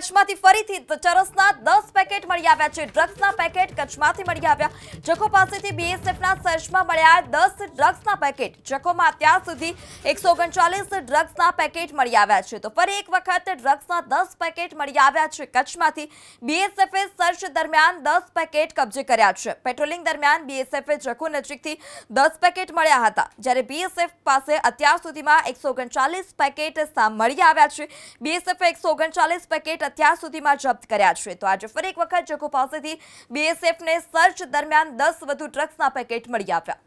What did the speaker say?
કચમાથી ફરીથી ચરસના 10 પેકેટ મળી આવ્યા છે ડ્રગ્સના પેકેટ કચમાથી મળી આવ્યા જકો પાસેથી બીએસએફના સર્જમા મળ્યા 10 ડ્રગ્સના પેકેટ જકોમાં અત્યાર સુધી 139 ડ્રગ્સના પેકેટ મળી આવ્યા છે તો ફરી એક વખત ડ્રગ્સના 10 પેકેટ મળી આવ્યા છે કચમાંથી બીએસએફએ સર્જ દરમિયાન 10 પેકેટ કબજે કર્યા છે પેટ્રોલિંગ દરમિયાન બીએસએફએ જકો નજીકથી 10 પેકેટ મળ્યા હતા જ્યારે બીએસએફ પાસે અત્યાર સુધીમાં 139 પેકેટ સા મળી આવ્યા છે બીએસએફએ 139 પેકેટ અત્યાર સુધીમાં જપ્ત કર્યા છે તો આજે ફરી એક વખત જગો પાસેથી બીએસએફને સર્ચ દરમિયાન દસ વધુ ડ્રગ્સના પેકેટ મળી આવ્યા